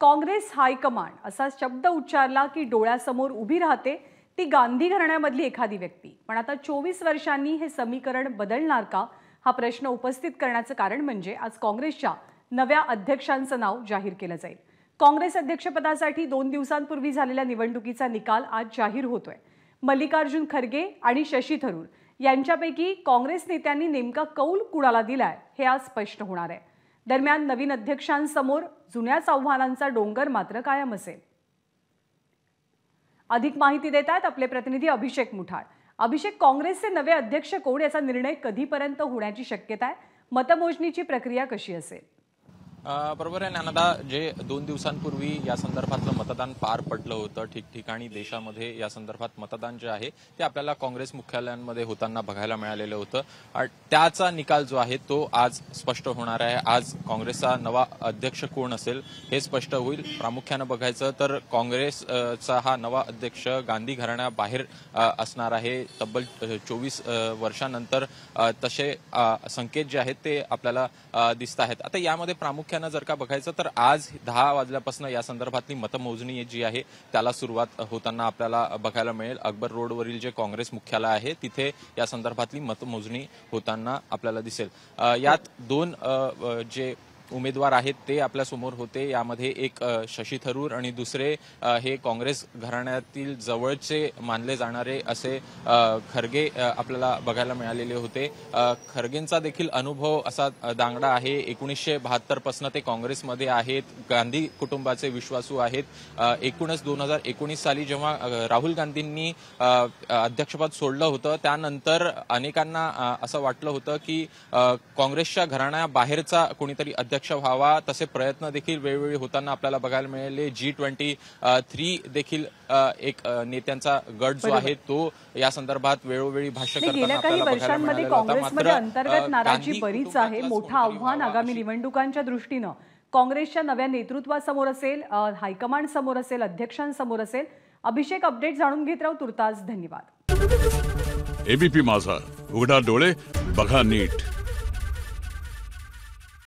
Congress high command असा शब्द उच्चारला की डोळ्यासमोर उभी राहते ती गांधी घराण्यामधली एखादी व्यक्ती पण आता चोवीस वर्षांनी हे समीकरण बदलणार का हा प्रश्न उपस्थित करण्याचं कारण म्हणजे आज काँग्रेसच्या नव्या अध्यक्षांचं नाव जाहीर केलं जाईल काँग्रेस अध्यक्षपदासाठी दोन दिवसांपूर्वी झालेल्या निवडणुकीचा निकाल आज जाहीर होतोय मल्लिकार्जुन खरगे आणि शशी थरूर यांच्यापैकी काँग्रेस नेत्यांनी नेमका कौल कुणाला दिलाय हे आज स्पष्ट होणार आहे दरम्यान नवीन अध्यक्षांसमोर जुन्याच आव्हानांचा डोंगर मात्र कायम असेल अधिक माहिती देत आहेत आपले प्रतिनिधी अभिषेक मुठाळ अभिषेक काँग्रेसचे नवे अध्यक्ष कोण याचा निर्णय कधीपर्यंत होण्याची शक्यता आहे मतमोजणीची प्रक्रिया कशी असेल बरोबर आहे ज्ञानदा जे दोन दिवसांपूर्वी या संदर्भातलं मतदान पार पडलं होतं ठिकठिकाणी देशामध्ये या संदर्भात मतदान जे आहे ते आपल्याला काँग्रेस मुख्यालयांमध्ये होताना बघायला मिळालेलं होतं त्याचा निकाल जो आहे तो आज स्पष्ट होणार आहे आज काँग्रेसचा नवा अध्यक्ष कोण असेल हे स्पष्ट होईल प्रामुख्यानं बघायचं तर काँग्रेसचा हा नवा अध्यक्ष गांधी घराण्याबाहेर असणार आहे तब्बल चोवीस वर्षानंतर तसे संकेत जे आहेत ते आपल्याला दिसत आहेत आता यामध्ये प्रामुख्याने प्रामुख्यानं जर का बघायचं तर आज दहा वाजल्यापासून या संदर्भातली मतमोजणी जी आहे त्याला सुरुवात होताना आपल्याला बघायला मिळेल अकबर रोडवरील जे काँग्रेस मुख्यालय आहे तिथे या संदर्भातली मतमोजणी होताना आपल्याला दिसेल यात दोन जे उमेदवार आहेत ते आपल्यासमोर होते यामध्ये एक शशी थरूर आणि दुसरे हे काँग्रेस घराण्यातील जवळचे मानले जाणारे असे खरगे आपल्याला बघायला मिळालेले होते खरगेंचा देखील अनुभव असा दांगडा आहे एकोणीसशे बहात्तरपासून ते काँग्रेसमध्ये आहेत गांधी कुटुंबाचे विश्वासू आहेत एकूणच दोन हजार एकोणीस साली जेव्हा राहुल गांधींनी अध्यक्षपद सोडलं होतं त्यानंतर अनेकांना असं वाटलं होतं की काँग्रेसच्या घराण्याबाहेरचा कोणीतरी अध्यक्ष अध्यक्ष व्हावा तसे प्रयत्न देखील वेळोवेळी होताना आपल्याला बघायला मिळाले जी ट्वेंटी थ्री देखील एक नेत्यांचा गट जो आहे तो या संदर्भात वेळोवेळी भाष्य गेल्या काही वर्षांमध्ये काँग्रेसमध्ये अंतर्गत नाराजी बरीच आहे मोठा आव्हान आगामी निवडणुकांच्या दृष्टीनं काँग्रेसच्या नव्या नेतृत्वासमोर असेल हायकमांड समोर असेल अध्यक्षांसमोर असेल अभिषेक अपडेट जाणून घेत राहू तुर्तास धन्यवाद एबीपी माझा उघडा डोळे बघा नीट